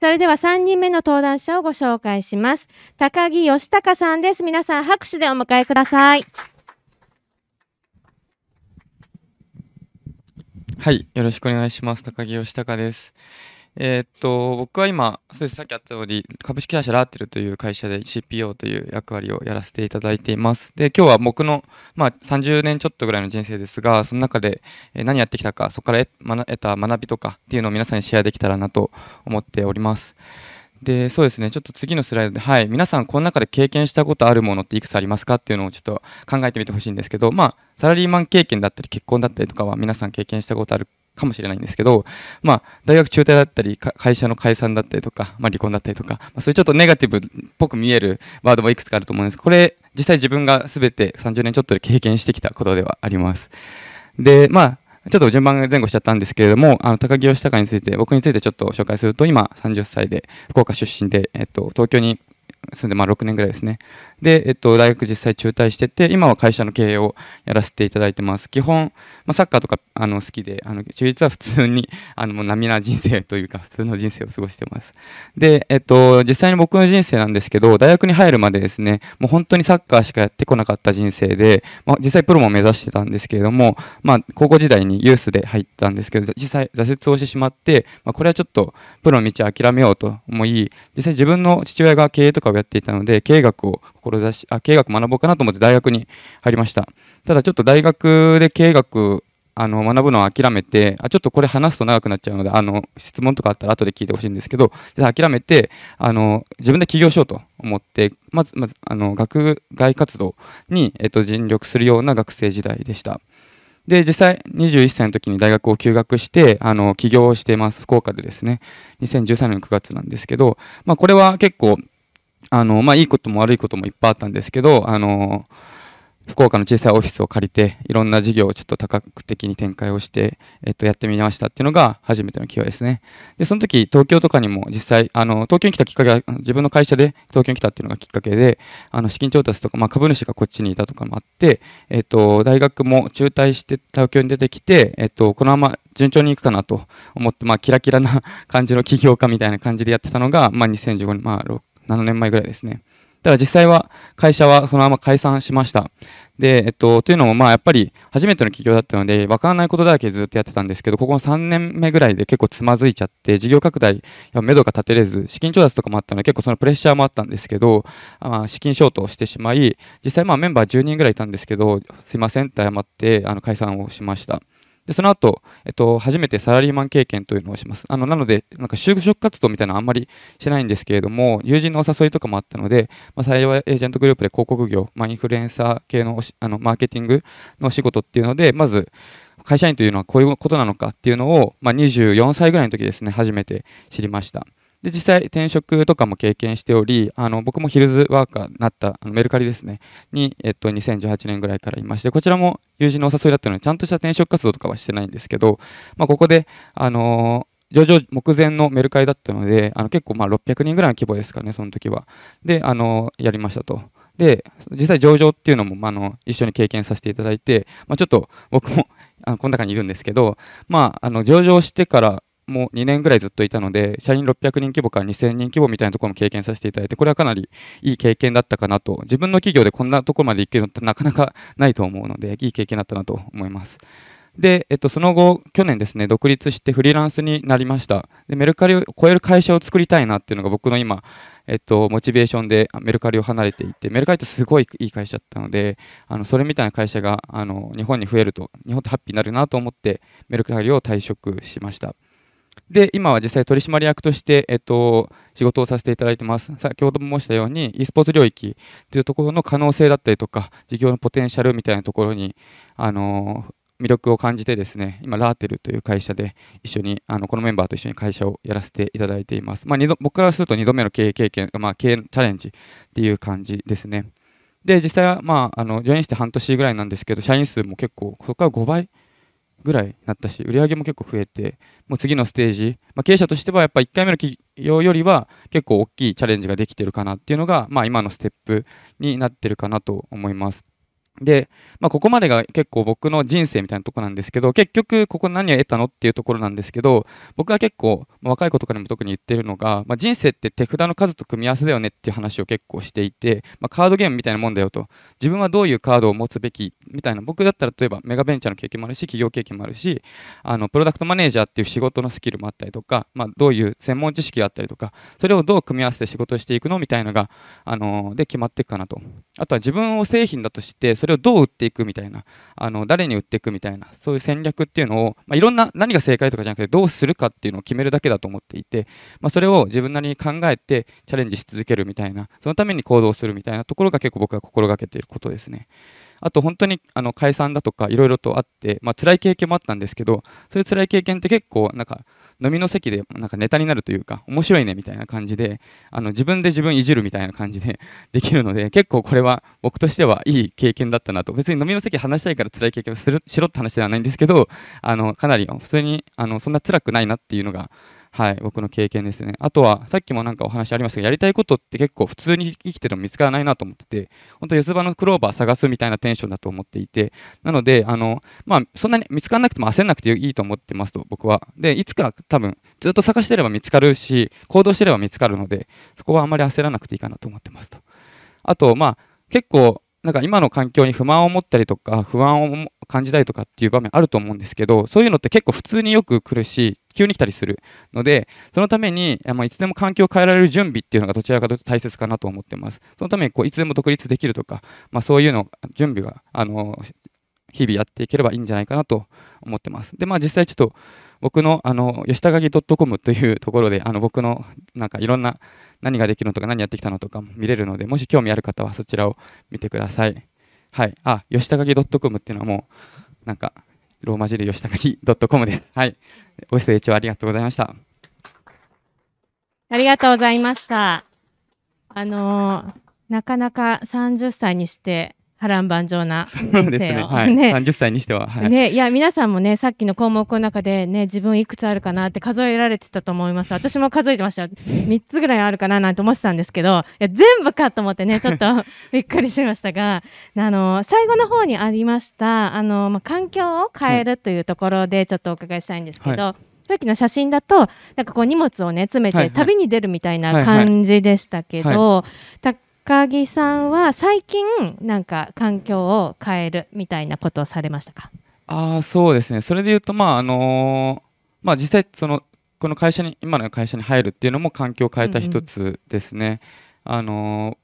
それでは3人目の登壇者をご紹介します。高木義孝さんです。皆さん拍手でお迎えください。はい、よろしくお願いします。高木義孝です。えー、っと、僕は今、そさっきあった通り、株式会社ラーテルという会社で CPO という役割をやらせていただいています。で、今日は僕の、まあ、30年ちょっとぐらいの人生ですが、その中で何やってきたか、そこから得た学びとかっていうのを皆さんにシェアできたらなと思っております。でそうですねちょっと次のスライドで、はい、皆さん、この中で経験したことあるものっていくつありますかっていうのをちょっと考えてみてほしいんですけど、まあ、サラリーマン経験だったり結婚だったりとかは皆さん経験したことあるかもしれないんですけど、まあ、大学中退だったり会社の解散だったりとか、まあ、離婚だったりとか、まあ、そういうちょっとネガティブっぽく見えるワードもいくつかあると思うんですけどこれ実際自分が全て30年ちょっとで経験してきたことではあります。でまあちょっと順番が前後しちゃったんですけれども、あの高木義孝について、僕についてちょっと紹介すると、今30歳で、福岡出身で、えっと、東京に住んで、まあ、6年ぐらいですね。で、えっと、大学実際中退してて、今は会社の経営をやらせていただいてます。基本、まあ、サッカーとかあの好きで、あの中日は普通にあのもう涙人生 というか、普通の人生を過ごしてます。で、えっと、実際に僕の人生なんですけど、大学に入るまでですね、もう本当にサッカーしかやってこなかった人生で、まあ、実際プロも目指してたんですけれども、まあ、高校時代にユースで入ったんですけど、実際挫折をしてしまって、まあ、これはちょっとプロの道諦めようと思い、実際自分の父親が経営とかをやっていたので、経営学を志し、あ、経営学学ぼうかなと思って大学に入りました。ただちょっと大学で経営学あの学ぶのを諦めてあちょっとこれ話すと長くなっちゃうのであの質問とかあったら後で聞いてほしいんですけど諦めてあの自分で起業しようと思ってまずまずあの学外活動に、えっと、尽力するような学生時代でしたで実際21歳の時に大学を休学してあの起業しています福岡でですね2013年の9月なんですけど、まあ、これは結構あの、まあ、いいことも悪いこともいっぱいあったんですけど、あの、福岡の小さいオフィスを借りて、いろんな事業をちょっと多角的に展開をして、えっと、やってみましたっていうのが初めての際ですね。で、その時、東京とかにも実際、あの、東京に来たきっかけは、自分の会社で東京に来たっていうのがきっかけで、あの、資金調達とか、まあ、株主がこっちにいたとかもあって、えっと、大学も中退して東京に出てきて、えっと、このまま順調にいくかなと思って、まあ、キラキラな感じの起業家みたいな感じでやってたのが、まあ、2015年、まあ、6 7年前ぐらいですね。ただ実際は会社はそのまま解散しました。で、えっと、というのも、まあ、やっぱり初めての起業だったので、分からないことだらけずっとやってたんですけど、ここの3年目ぐらいで結構つまずいちゃって、事業拡大、めどが立てれず、資金調達とかもあったので、結構そのプレッシャーもあったんですけど、あ資金ショートをしてしまい、実際、まあ、メンバー10人ぐらいいたんですけど、すいませんって謝って、あの解散をしました。で、その後、えっと、初めてサラリーマン経験というのをします。あの、なので、なんか就職活動みたいなのあんまりしないんですけれども、友人のお誘いとかもあったので、まあ、幸いエージェントグループで広告業、まあ、インフルエンサー系のあのマーケティングのお仕事っていうので、まず、会社員というのはこういうことなのかっていうのを、まあ、24歳ぐらいの時ですね、初めて知りました。で実際転職とかも経験しておりあの僕もヒルズワーカーになったあのメルカリですねに、えっと、2018年ぐらいからいましてこちらも友人のお誘いだったのでちゃんとした転職活動とかはしてないんですけど、まあ、ここで、あのー、上場目前のメルカリだったのであの結構まあ600人ぐらいの規模ですかねその時はで、あのー、やりましたと。で実際上場っていうのも、まあの、の一緒に経験させていただいて、まあ、ちょっと僕もあこの中にいるんですけど、まあ、あの上場してからも2年ぐらいずっといたので社員600人規模から2000人規模みたいなところも経験させていただいてこれはかなりいい経験だったかなと自分の企業でこんなところまで行けるのってなかなかないと思うのでいい経験だったなと思います。で、えっと、その後、去年ですね、独立してフリーランスになりました。で、メルカリを超える会社を作りたいなっていうのが僕の今、えっと、モチベーションでメルカリを離れていて、メルカリってすごいいい会社だったので、あのそれみたいな会社があの日本に増えると、日本ってハッピーになるなと思って、メルカリを退職しました。で、今は実際取締役として、えっと、仕事をさせていただいてます。先ほども申したように、e スポーツ領域というところの可能性だったりとか、事業のポテンシャルみたいなところに、あの魅力を感じてですね、今、ラーテルという会社で一緒に、あのこのメンバーと一緒に会社をやらせていただいています。まあ、度僕からすると2度目の経営経験、まあ、経営チャレンジっていう感じですね。で、実際は、まあ、あの、ジョインして半年ぐらいなんですけど、社員数も結構、そこから5倍ぐらいになったし、売り上げも結構増えて、もう次のステージ、まあ、経営者としてはやっぱ1回目の企業よりは結構大きいチャレンジができてるかなっていうのが、まあ、今のステップになってるかなと思います。で、まあ、ここまでが結構僕の人生みたいなとこなんですけど、結局ここ何を得たのっていうところなんですけど、僕は結構、若い子とかにも特に言ってるのが、まあ、人生って手札の数と組み合わせだよねっていう話を結構していて、まカードゲームみたいなもんだよと、自分はどういうカードを持つべきみたいな、僕だったら例えばメガベンチャーの経験もあるし、企業経験もあるし、あのプロダクトマネージャーっていう仕事のスキルもあったりとか、まどういう専門知識があったりとか、それをどう組み合わせて仕事していくのみたいなのが、あのー、で決まっていくかなと。あとは自分を製品だとして、れをどう売っていくみたいな、あの誰に売っていくみたいな、そういう戦略っていうのを、まあ、いろんな何が正解とかじゃなくて、どうするかっていうのを決めるだけだと思っていて、まあ、それを自分なりに考えてチャレンジし続けるみたいな、そのために行動するみたいなところが結構僕が心がけていることですね。あと本当にあの解散だとかいろいろとあって、まあ辛い経験もあったんですけど、そういう辛い経験って結構なんか飲みの席でなんかネタになるというか面白いねみたいな感じであの自分で自分いじるみたいな感じで できるので結構これは僕としてはいい経験だったなと別に飲みの席話したいから辛い経験をするしろって話ではないんですけどあのかなり普通にあのそんな辛くないなっていうのがはい、僕の経験ですね。あとは、さっきもなんかお話ありましたが、やりたいことって結構普通に生きてても見つからないなと思ってて、本当四つ葉のクローバー探すみたいなテンションだと思っていて、なので、あの、まあ、そんなに見つからなくても焦んなくていいと思ってますと、僕は。で、いつか多分、ずっと探してれば見つかるし、行動してれば見つかるので、そこはあんまり焦らなくていいかなと思ってますと。あと、まあ、結構、なんか今の環境に不満を持ったりとか不安を感じたりとかっていう場面あると思うんですけどそういうのって結構普通によく来るし急に来たりするのでそのためにあいつでも環境を変えられる準備っていうのがどちらかというと大切かなと思ってますそのためにこういつでも独立できるとか、まあ、そういうの準備はあの日々やっていければいいんじゃないかなと思ってますでまあ実際ちょっと僕のあの吉高木 .com というところであの僕のなんかいろんな何ができるのとか何やってきたのとかも見れるのでもし興味ある方はそちらを見てください。はい、あ吉高木 .com っていうのはもうなんかローマ字で吉高木 .com です。はい、ご清聴ありがとうございました。ありがとうございました。あのなかなか30歳にして波乱万丈な人生を、ねいね、30歳にしては、はい、ね、いや皆さんもねさっきの項目の中で、ね、自分いくつあるかなって数えられてたと思います私も数えてました3つぐらいあるかななんて思ってたんですけどいや全部かと思ってね ちょっと びっくりしましたがあの最後の方にありましたあの、まあ、環境を変えるというところでちょっとお伺いしたいんですけど。はいさっきの写真だとなんかこう荷物をね詰めて旅に出るみたいな感じでしたけど、はいはい、高木さんは最近なんか環境を変えるみたいなことをされましたかあそうですねそれで言うとまああのー、まあ実際そのこの会社に今の会社に入るっていうのも環境を変えた一つですね。うんうん、あの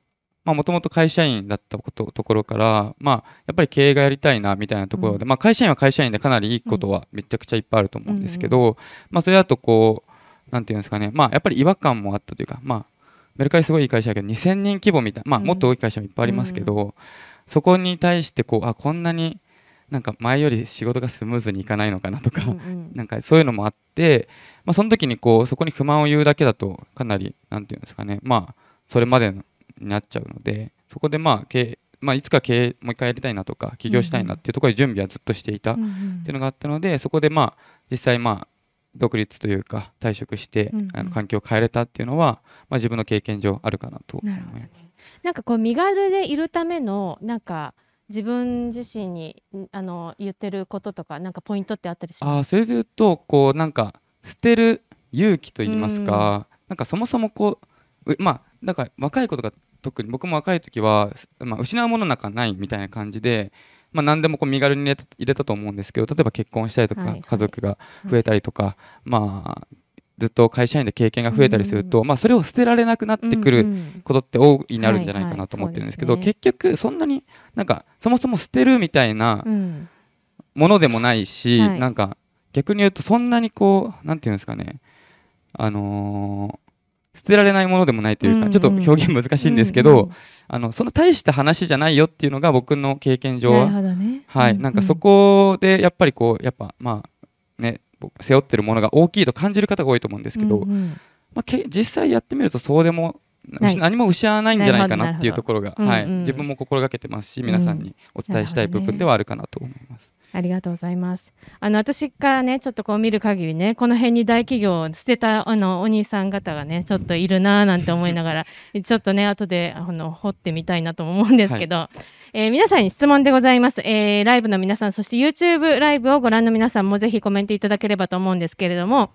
まあもともと会社員だったことところから、まあ、やっぱり経営がやりたいなみたいなところで、うん、まあ、会社員は会社員でかなりいいことはめちゃくちゃいっぱいあると思うんですけど、うんうん、まあ、それだとこうなんていうんですかね、まあ、やっぱり違和感もあったというか、まあ、メルカリすごいいい会社だけど2000人規模みたいな、まあ、もっと大きい会社もいっぱいありますけど、うん、そこに対してこうあこんなになんか前より仕事がスムーズにいかないのかなとか、うん、なんかそういうのもあって、まあ、その時にこうそこに不満を言うだけだとかなり何て言うんですかねまあそれまでになっちゃうのでそこでまあ経まあ、いつか経営もう一回やりたいなとか起業したいなっていうところで準備はずっとしていたっていうのがあったのでそこでまあ実際まあ独立というか退職して、うんうん、あの環境を変えれたっていうのは、まあ、自分の経験上あるかなと思います。な、ね、なんかこう身軽でいるためのなんか自分自身にあの言ってることとかなんかポイントってあったりしますあそれで言うとこうなんか捨てる勇気と言いますか、うん、なんかそもそもこうまあなんか若い子とか特に僕も若い時は、まあ、失うものなんかないみたいな感じでまあ、何でもこう身軽に入れたと思うんですけど例えば結婚したりとか、家族が増えたりとか、まあずっと会社員で経験が増えたりすると、まあ、それを捨てられなくなってくることって大いになるんじゃないかなと思ってるんですけど、結局そんなになんかそもそも捨てるみたいなものでもないし、なんか逆に言うとそんなにこう何て言うんですかねあのー捨てられないものでもないというか、ちょっと表現難しいんですけど、あのその大した話じゃないよっていうのが僕の経験上は、ね、はい、なんかそこでやっぱりこうやっぱまあね背負ってるものが大きいと感じる方が多いと思うんですけど、うんうん、まあ、け実際やってみるとそうでも何も失わないんじゃないかなっていうところが、はい、自分も心がけてますし皆さんにお伝えしたい部分ではあるかなと思います。ありがとうございます。あの私からねちょっとこう見る限りねこの辺に大企業を捨てたあのお兄さん方がねちょっといるなーなんて思いながら ちょっとね後であの掘ってみたいなと思うんですけど。はいえー、皆さんに質問でございます、えー、ライブの皆さん、そして YouTube ライブをご覧の皆さんもぜひコメントいただければと思うんですけれども、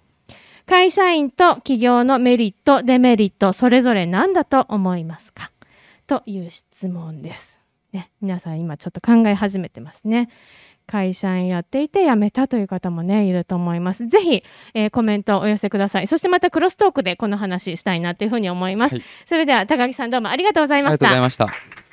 会社員と企業のメリット、デメリット、それぞれ何だと思いますかという質問です。ね、皆さん今ちょっと考え始めてますね。会社員やっていて辞めたという方もねいると思います。ぜひ、えー、コメントをお寄せください。そしてまたクロストークでこの話したいなというふうに思います。はい、それでは高木さんどうもありがとうございました。ありがとうございました。